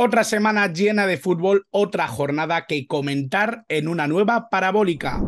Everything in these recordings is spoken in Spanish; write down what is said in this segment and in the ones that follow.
Otra semana llena de fútbol, otra jornada que comentar en una nueva parabólica.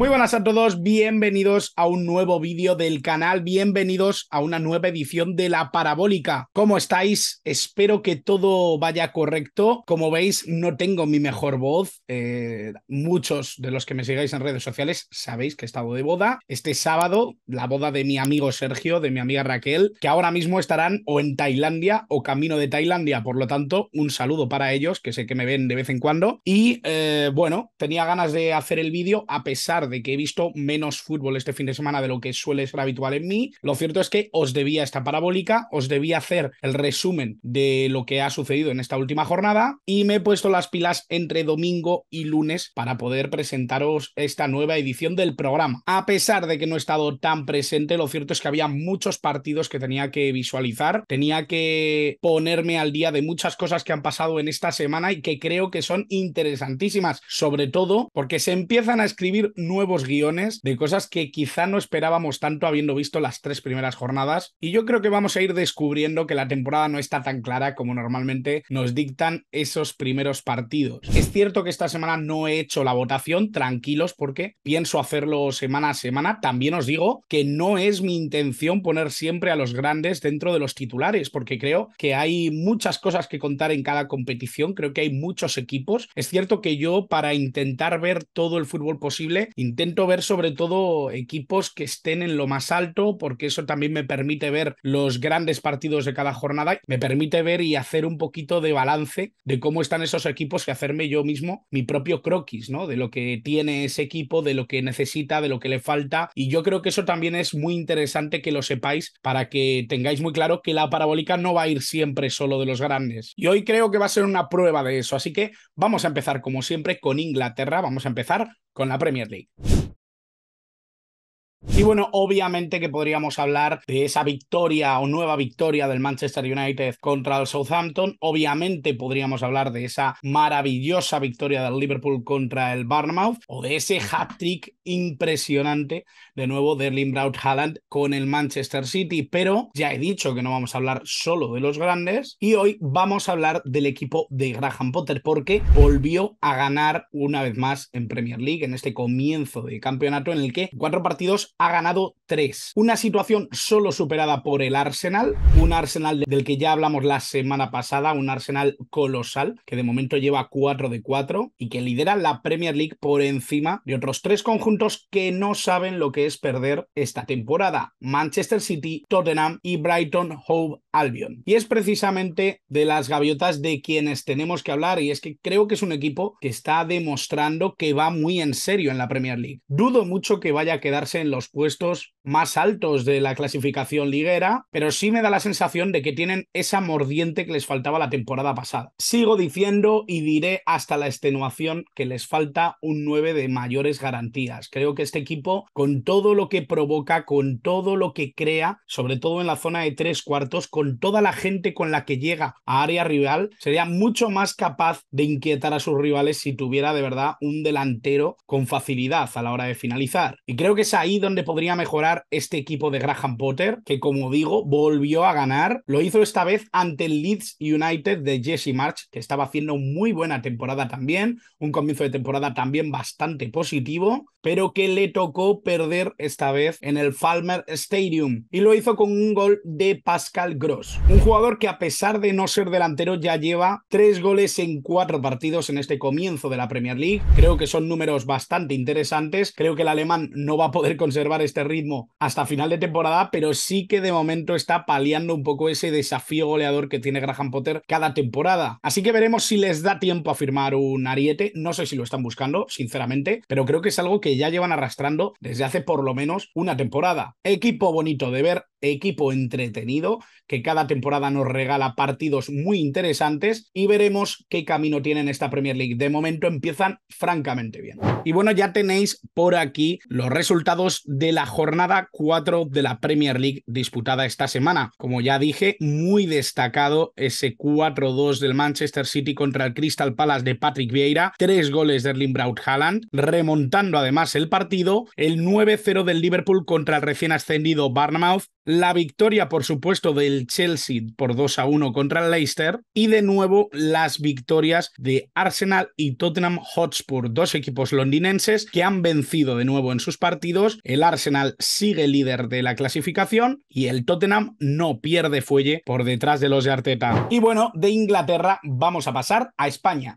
Muy buenas a todos, bienvenidos a un nuevo vídeo del canal, bienvenidos a una nueva edición de La Parabólica. ¿Cómo estáis? Espero que todo vaya correcto. Como veis, no tengo mi mejor voz. Eh, muchos de los que me sigáis en redes sociales sabéis que he estado de boda. Este sábado, la boda de mi amigo Sergio, de mi amiga Raquel, que ahora mismo estarán o en Tailandia o camino de Tailandia. Por lo tanto, un saludo para ellos, que sé que me ven de vez en cuando. Y eh, bueno, tenía ganas de hacer el vídeo a pesar de de que he visto menos fútbol este fin de semana de lo que suele ser habitual en mí, lo cierto es que os debía esta parabólica, os debía hacer el resumen de lo que ha sucedido en esta última jornada y me he puesto las pilas entre domingo y lunes para poder presentaros esta nueva edición del programa. A pesar de que no he estado tan presente, lo cierto es que había muchos partidos que tenía que visualizar, tenía que ponerme al día de muchas cosas que han pasado en esta semana y que creo que son interesantísimas, sobre todo porque se empiezan a escribir nuevos nuevos guiones de cosas que quizá no esperábamos tanto habiendo visto las tres primeras jornadas. Y yo creo que vamos a ir descubriendo que la temporada no está tan clara como normalmente nos dictan esos primeros partidos. Es cierto que esta semana no he hecho la votación, tranquilos, porque pienso hacerlo semana a semana. También os digo que no es mi intención poner siempre a los grandes dentro de los titulares, porque creo que hay muchas cosas que contar en cada competición, creo que hay muchos equipos. Es cierto que yo para intentar ver todo el fútbol posible, intento ver sobre todo equipos que estén en lo más alto, porque eso también me permite ver los grandes partidos de cada jornada, me permite ver y hacer un poquito de balance de cómo están esos equipos y hacerme yo mismo mi propio croquis, ¿no? De lo que tiene ese equipo, de lo que necesita, de lo que le falta. Y yo creo que eso también es muy interesante que lo sepáis para que tengáis muy claro que la parabólica no va a ir siempre solo de los grandes. Y hoy creo que va a ser una prueba de eso. Así que vamos a empezar, como siempre, con Inglaterra. Vamos a empezar con la Premier League. Y bueno, obviamente que podríamos hablar de esa victoria o nueva victoria del Manchester United contra el Southampton. Obviamente podríamos hablar de esa maravillosa victoria del Liverpool contra el Bournemouth o de ese hat-trick impresionante de nuevo de Erling Braut Haaland con el Manchester City. Pero ya he dicho que no vamos a hablar solo de los grandes y hoy vamos a hablar del equipo de Graham Potter porque volvió a ganar una vez más en Premier League en este comienzo de campeonato en el que cuatro partidos ha ganado una situación solo superada por el Arsenal, un Arsenal del que ya hablamos la semana pasada, un Arsenal colosal, que de momento lleva 4 de 4 y que lidera la Premier League por encima de otros tres conjuntos que no saben lo que es perder esta temporada, Manchester City, Tottenham y Brighton Hove Albion. Y es precisamente de las gaviotas de quienes tenemos que hablar y es que creo que es un equipo que está demostrando que va muy en serio en la Premier League. Dudo mucho que vaya a quedarse en los puestos más altos de la clasificación liguera, pero sí me da la sensación de que tienen esa mordiente que les faltaba la temporada pasada. Sigo diciendo y diré hasta la extenuación que les falta un 9 de mayores garantías. Creo que este equipo, con todo lo que provoca, con todo lo que crea, sobre todo en la zona de tres cuartos, con toda la gente con la que llega a área rival, sería mucho más capaz de inquietar a sus rivales si tuviera de verdad un delantero con facilidad a la hora de finalizar. Y creo que es ahí donde podría mejorar este equipo de Graham Potter, que como digo, volvió a ganar. Lo hizo esta vez ante el Leeds United de Jesse March, que estaba haciendo muy buena temporada también, un comienzo de temporada también bastante positivo, pero que le tocó perder esta vez en el Falmer Stadium. Y lo hizo con un gol de Pascal Gross, un jugador que a pesar de no ser delantero ya lleva tres goles en cuatro partidos en este comienzo de la Premier League. Creo que son números bastante interesantes. Creo que el alemán no va a poder conservar este ritmo hasta final de temporada, pero sí que de momento está paliando un poco ese desafío goleador que tiene Graham Potter cada temporada. Así que veremos si les da tiempo a firmar un ariete. No sé si lo están buscando, sinceramente, pero creo que es algo que ya llevan arrastrando desde hace por lo menos una temporada. Equipo bonito de ver, equipo entretenido que cada temporada nos regala partidos muy interesantes y veremos qué camino tienen esta Premier League. De momento empiezan francamente bien. Y bueno, ya tenéis por aquí los resultados de la jornada 4 de la Premier League disputada esta semana. Como ya dije, muy destacado ese 4-2 del Manchester City contra el Crystal Palace de Patrick Vieira, tres goles de Erling Braut Haaland, remontando además el partido, el 9-0 del Liverpool contra el recién ascendido Barnamouth la victoria, por supuesto, del Chelsea por 2 a 1 contra el Leicester y de nuevo las victorias de Arsenal y Tottenham Hotspur, dos equipos londinenses que han vencido de nuevo en sus partidos. El Arsenal sigue líder de la clasificación y el Tottenham no pierde fuelle por detrás de los de Arteta. Y bueno, de Inglaterra vamos a pasar a España.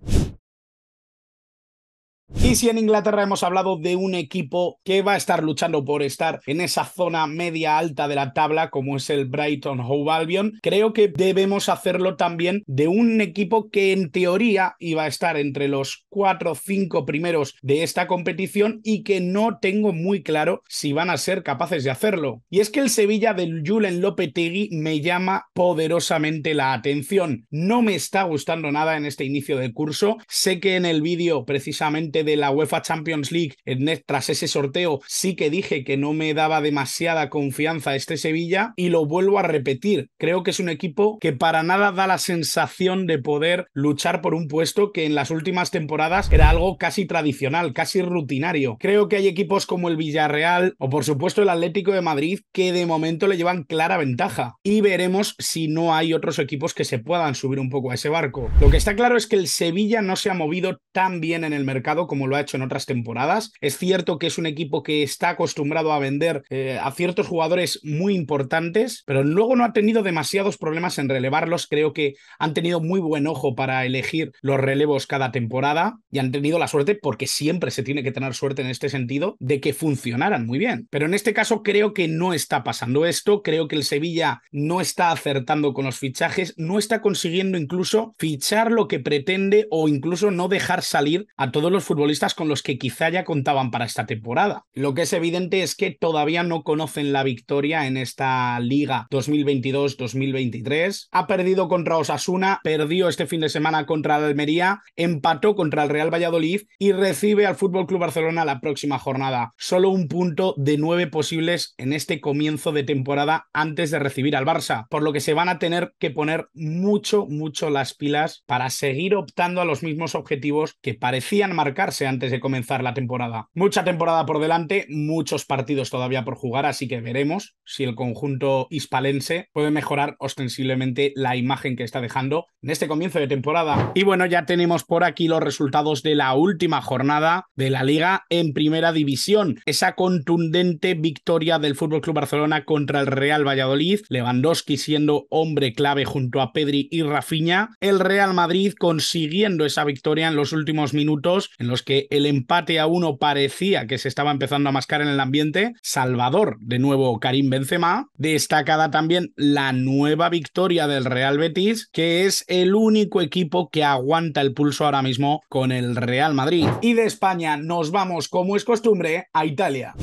Y si en Inglaterra hemos hablado de un equipo que va a estar luchando por estar en esa zona media alta de la tabla, como es el Brighton Hove Albion, creo que debemos hacerlo también de un equipo que en teoría iba a estar entre los cuatro o cinco primeros de esta competición y que no tengo muy claro si van a ser capaces de hacerlo. Y es que el Sevilla del Julen Lopetegui me llama poderosamente la atención. No me está gustando nada en este inicio de curso. Sé que en el vídeo precisamente de la UEFA Champions League, en, tras ese sorteo, sí que dije que no me daba demasiada confianza este Sevilla y lo vuelvo a repetir. Creo que es un equipo que para nada da la sensación de poder luchar por un puesto que en las últimas temporadas era algo casi tradicional, casi rutinario. Creo que hay equipos como el Villarreal o por supuesto el Atlético de Madrid que de momento le llevan clara ventaja y veremos si no hay otros equipos que se puedan subir un poco a ese barco. Lo que está claro es que el Sevilla no se ha movido tan bien en el mercado como como lo ha hecho en otras temporadas. Es cierto que es un equipo que está acostumbrado a vender eh, a ciertos jugadores muy importantes, pero luego no ha tenido demasiados problemas en relevarlos. Creo que han tenido muy buen ojo para elegir los relevos cada temporada y han tenido la suerte, porque siempre se tiene que tener suerte en este sentido, de que funcionaran muy bien. Pero en este caso creo que no está pasando esto. Creo que el Sevilla no está acertando con los fichajes, no está consiguiendo incluso fichar lo que pretende o incluso no dejar salir a todos los futbolistas con los que quizá ya contaban para esta temporada. Lo que es evidente es que todavía no conocen la victoria en esta liga 2022-2023. Ha perdido contra Osasuna, perdió este fin de semana contra Almería, empató contra el Real Valladolid y recibe al Fútbol Club Barcelona la próxima jornada. Solo un punto de nueve posibles en este comienzo de temporada antes de recibir al Barça, por lo que se van a tener que poner mucho, mucho las pilas para seguir optando a los mismos objetivos que parecían marcar antes de comenzar la temporada. Mucha temporada por delante, muchos partidos todavía por jugar, así que veremos si el conjunto hispalense puede mejorar ostensiblemente la imagen que está dejando en este comienzo de temporada. Y bueno, ya tenemos por aquí los resultados de la última jornada de la liga en primera división. Esa contundente victoria del Fútbol Barcelona contra el Real Valladolid, Lewandowski siendo hombre clave junto a Pedri y Rafinha, el Real Madrid consiguiendo esa victoria en los últimos minutos, en los que el empate a uno parecía que se estaba empezando a mascar en el ambiente. Salvador, de nuevo Karim Benzema. Destacada también la nueva victoria del Real Betis, que es el único equipo que aguanta el pulso ahora mismo con el Real Madrid. Y de España nos vamos, como es costumbre, a Italia.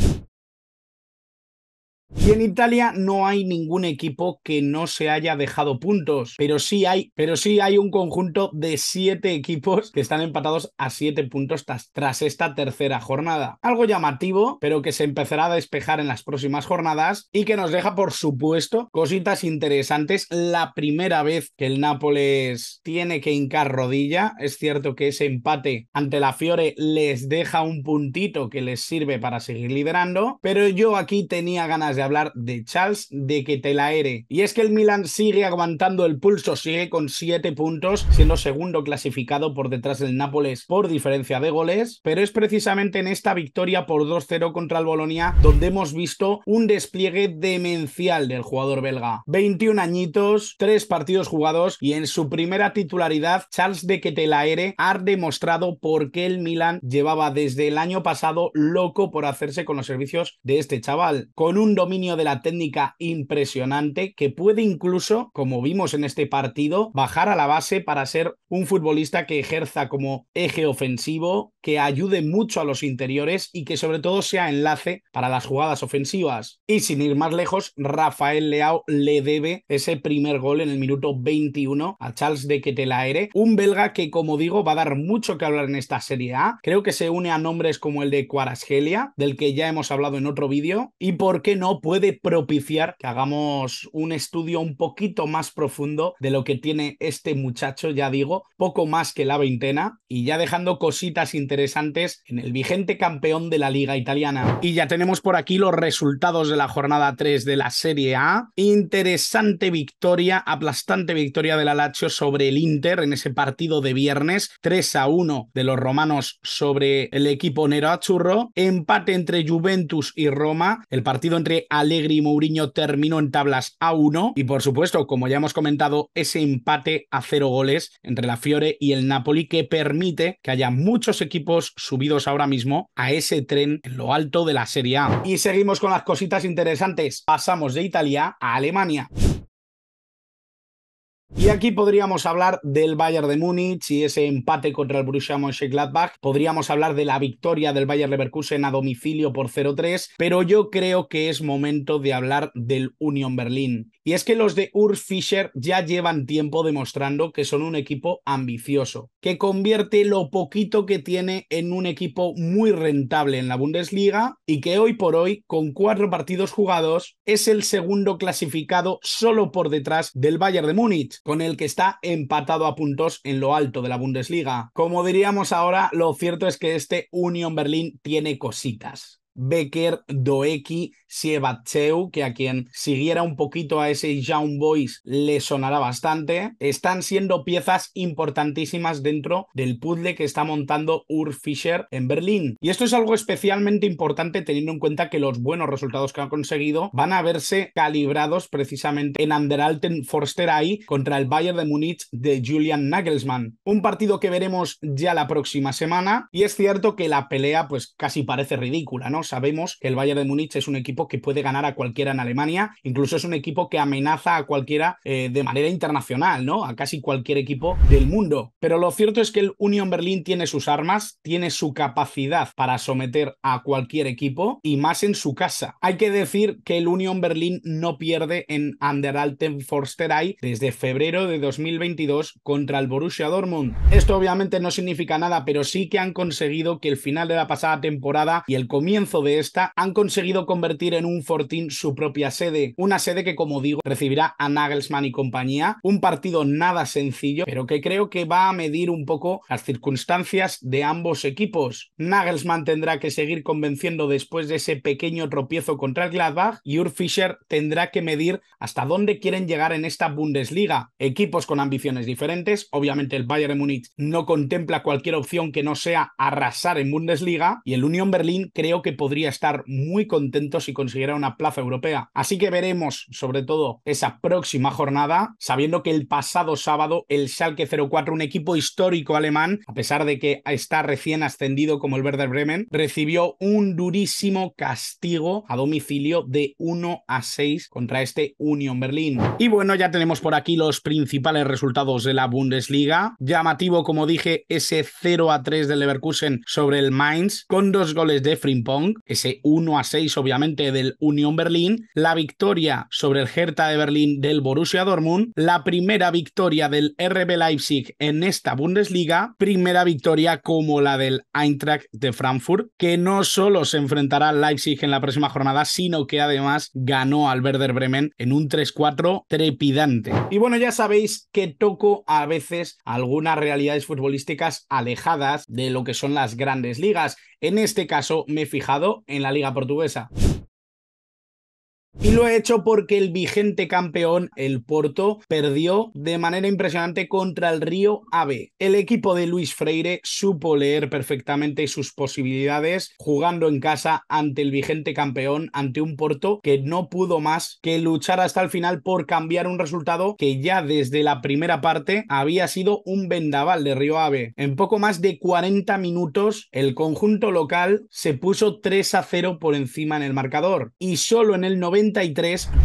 Y en Italia no hay ningún equipo que no se haya dejado puntos, pero sí hay, pero sí hay un conjunto de siete equipos que están empatados a siete puntos tras, tras esta tercera jornada. Algo llamativo, pero que se empezará a despejar en las próximas jornadas y que nos deja, por supuesto, cositas interesantes. La primera vez que el Nápoles tiene que hincar rodilla, es cierto que ese empate ante la Fiore les deja un puntito que les sirve para seguir liderando, pero yo aquí tenía ganas de hablar de Charles de que Y es que el Milan sigue aguantando el pulso, sigue con 7 puntos, siendo segundo clasificado por detrás del Nápoles por diferencia de goles, pero es precisamente en esta victoria por 2-0 contra el Bolonia donde hemos visto un despliegue demencial del jugador belga. 21 añitos, 3 partidos jugados y en su primera titularidad Charles de Quetelaere ha demostrado por qué el Milan llevaba desde el año pasado loco por hacerse con los servicios de este chaval. Con un de la técnica impresionante que puede incluso, como vimos en este partido, bajar a la base para ser un futbolista que ejerza como eje ofensivo que ayude mucho a los interiores y que sobre todo sea enlace para las jugadas ofensivas. Y sin ir más lejos, Rafael Leao le debe ese primer gol en el minuto 21 a Charles de Ketelaere, un belga que como digo va a dar mucho que hablar en esta Serie A. Creo que se une a nombres como el de Cuarasgelia, del que ya hemos hablado en otro vídeo, y por qué no puede propiciar que hagamos un estudio un poquito más profundo de lo que tiene este muchacho, ya digo, poco más que la veintena, y ya dejando cositas interesantes interesantes en el vigente campeón de la liga italiana. Y ya tenemos por aquí los resultados de la jornada 3 de la Serie A. Interesante victoria, aplastante victoria de la Lazio sobre el Inter en ese partido de viernes. 3 a 1 de los romanos sobre el equipo Nero Achurro. Empate entre Juventus y Roma. El partido entre Allegri y Mourinho terminó en tablas a 1. Y por supuesto, como ya hemos comentado, ese empate a 0 goles entre la Fiore y el Napoli que permite que haya muchos equipos subidos ahora mismo a ese tren en lo alto de la Serie A. Y seguimos con las cositas interesantes. Pasamos de Italia a Alemania. Y aquí podríamos hablar del Bayern de Múnich y ese empate contra el Borussia Mönchengladbach. Podríamos hablar de la victoria del Bayern Leverkusen a domicilio por 0-3, pero yo creo que es momento de hablar del Union Berlín. Y es que los de Urs Fischer ya llevan tiempo demostrando que son un equipo ambicioso, que convierte lo poquito que tiene en un equipo muy rentable en la Bundesliga y que hoy por hoy, con cuatro partidos jugados, es el segundo clasificado solo por detrás del Bayern de Múnich con el que está empatado a puntos en lo alto de la Bundesliga. Como diríamos ahora, lo cierto es que este Union Berlin tiene cositas. Becker, Doeki, Siebacheu, que a quien siguiera un poquito a ese Young Boys le sonará bastante, están siendo piezas importantísimas dentro del puzzle que está montando Ur Fischer en Berlín. Y esto es algo especialmente importante teniendo en cuenta que los buenos resultados que han conseguido van a verse calibrados precisamente en Anderalten Forster ahí contra el Bayern de Múnich de Julian Nagelsmann. Un partido que veremos ya la próxima semana y es cierto que la pelea pues casi parece ridícula, ¿no? Sabemos que el Bayern de Múnich es un equipo que puede ganar a cualquiera en Alemania, incluso es un equipo que amenaza a cualquiera eh, de manera internacional, ¿no? A casi cualquier equipo del mundo. Pero lo cierto es que el Union Berlin tiene sus armas, tiene su capacidad para someter a cualquier equipo y más en su casa. Hay que decir que el Union Berlin no pierde en Anderalten Forsteray desde febrero de 2022 contra el Borussia Dortmund. Esto obviamente no significa nada, pero sí que han conseguido que el final de la pasada temporada y el comienzo de esta, han conseguido convertir en un fortín su propia sede. Una sede que, como digo, recibirá a Nagelsmann y compañía. Un partido nada sencillo, pero que creo que va a medir un poco las circunstancias de ambos equipos. Nagelsmann tendrá que seguir convenciendo después de ese pequeño tropiezo contra el Gladbach y Urfischer tendrá que medir hasta dónde quieren llegar en esta Bundesliga. Equipos con ambiciones diferentes, obviamente el Bayern de Múnich no contempla cualquier opción que no sea arrasar en Bundesliga y el Union Berlin creo que podría estar muy contento si consiguiera una plaza europea. Así que veremos sobre todo esa próxima jornada, sabiendo que el pasado sábado el Schalke 04, un equipo histórico alemán, a pesar de que está recién ascendido como el Werder Bremen, recibió un durísimo castigo a domicilio de 1 a 6 contra este Union Berlin. Y bueno, ya tenemos por aquí los principales resultados de la Bundesliga. Llamativo, como dije, ese 0 a 3 del Leverkusen sobre el Mainz, con dos goles de Frimpong ese 1 a 6 obviamente del Union Berlín, la victoria sobre el Hertha de Berlín del Borussia Dortmund, la primera victoria del RB Leipzig en esta Bundesliga, primera victoria como la del Eintracht de Frankfurt, que no solo se enfrentará al Leipzig en la próxima jornada, sino que además ganó al Werder Bremen en un 3-4 trepidante. Y bueno, ya sabéis que toco a veces algunas realidades futbolísticas alejadas de lo que son las grandes ligas. En este caso me he fijado en la Liga Portuguesa. Y lo he hecho porque el vigente campeón, el Porto, perdió de manera impresionante contra el Río Ave. El equipo de Luis Freire supo leer perfectamente sus posibilidades jugando en casa ante el vigente campeón, ante un Porto que no pudo más que luchar hasta el final por cambiar un resultado que ya desde la primera parte había sido un vendaval de Río Ave. En poco más de 40 minutos, el conjunto local se puso 3 a 0 por encima en el marcador y solo en el 90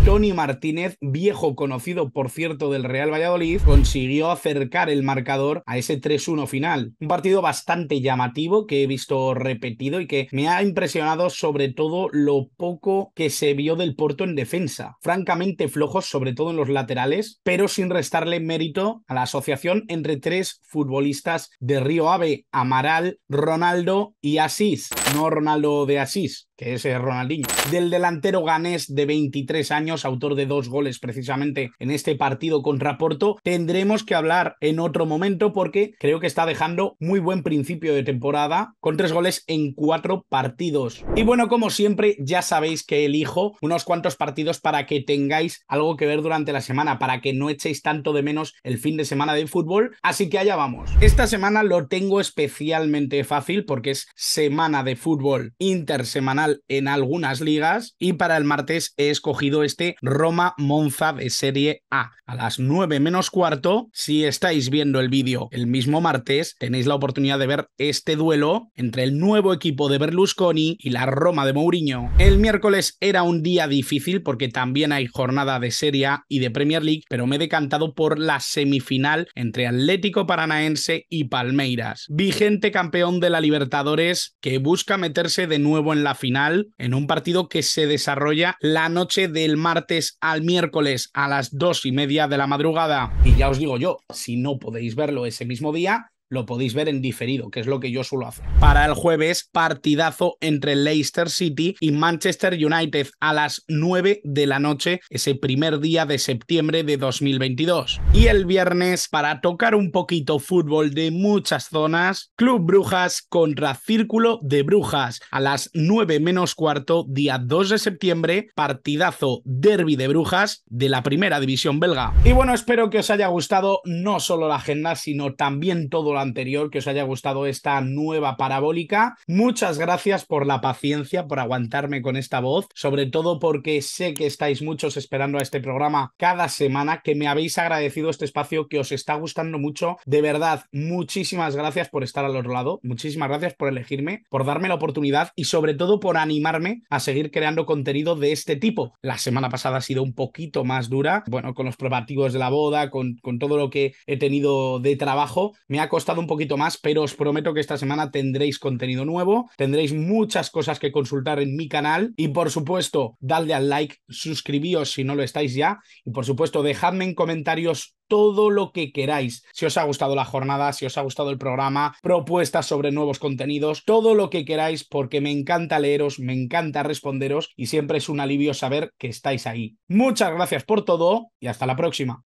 Tony Martínez, viejo conocido por cierto del Real Valladolid, consiguió acercar el marcador a ese 3-1 final. Un partido bastante llamativo que he visto repetido y que me ha impresionado sobre todo lo poco que se vio del Porto en defensa. Francamente flojos, sobre todo en los laterales, pero sin restarle mérito a la asociación entre tres futbolistas de Río Ave, Amaral, Ronaldo y Asís. No Ronaldo de Asís, que es eh, Ronaldinho, del delantero ganés de 23 años, autor de dos goles precisamente en este partido contra Porto, tendremos que hablar en otro momento porque creo que está dejando muy buen principio de temporada con tres goles en cuatro partidos. Y bueno, como siempre, ya sabéis que elijo unos cuantos partidos para que tengáis algo que ver durante la semana, para que no echéis tanto de menos el fin de semana de fútbol. Así que allá vamos. Esta semana lo tengo especialmente fácil porque es semana de fútbol intersemanal en algunas ligas y para el martes he escogido este Roma Monza de Serie A. A las 9 menos cuarto, si estáis viendo el vídeo el mismo martes, tenéis la oportunidad de ver este duelo entre el nuevo equipo de Berlusconi y la Roma de Mourinho. El miércoles era un día difícil porque también hay jornada de Serie A y de Premier League, pero me he decantado por la semifinal entre Atlético Paranaense y Palmeiras, vigente campeón de la Libertadores que busca meterse de nuevo en la final en un partido que se desarrolla la noche del martes al miércoles a las dos y media de la madrugada. Y ya os digo yo, si no podéis verlo ese mismo día, lo podéis ver en diferido, que es lo que yo suelo hacer. Para el jueves, partidazo entre Leicester City y Manchester United a las 9 de la noche, ese primer día de septiembre de 2022. Y el viernes, para tocar un poquito fútbol de muchas zonas, Club Brujas contra Círculo de Brujas a las 9 menos cuarto, día 2 de septiembre, partidazo derby de Brujas de la primera división belga. Y bueno, espero que os haya gustado no solo la agenda, sino también todo anterior, que os haya gustado esta nueva parabólica. Muchas gracias por la paciencia, por aguantarme con esta voz, sobre todo porque sé que estáis muchos esperando a este programa cada semana, que me habéis agradecido este espacio, que os está gustando mucho. De verdad, muchísimas gracias por estar al otro lado, muchísimas gracias por elegirme, por darme la oportunidad y sobre todo por animarme a seguir creando contenido de este tipo. La semana pasada ha sido un poquito más dura, bueno, con los probativos de la boda, con, con todo lo que he tenido de trabajo, me ha costado un poquito más, pero os prometo que esta semana tendréis contenido nuevo, tendréis muchas cosas que consultar en mi canal y por supuesto, dadle al like, suscribíos si no lo estáis ya y por supuesto, dejadme en comentarios todo lo que queráis. Si os ha gustado la jornada, si os ha gustado el programa, propuestas sobre nuevos contenidos, todo lo que queráis, porque me encanta leeros, me encanta responderos y siempre es un alivio saber que estáis ahí. Muchas gracias por todo y hasta la próxima.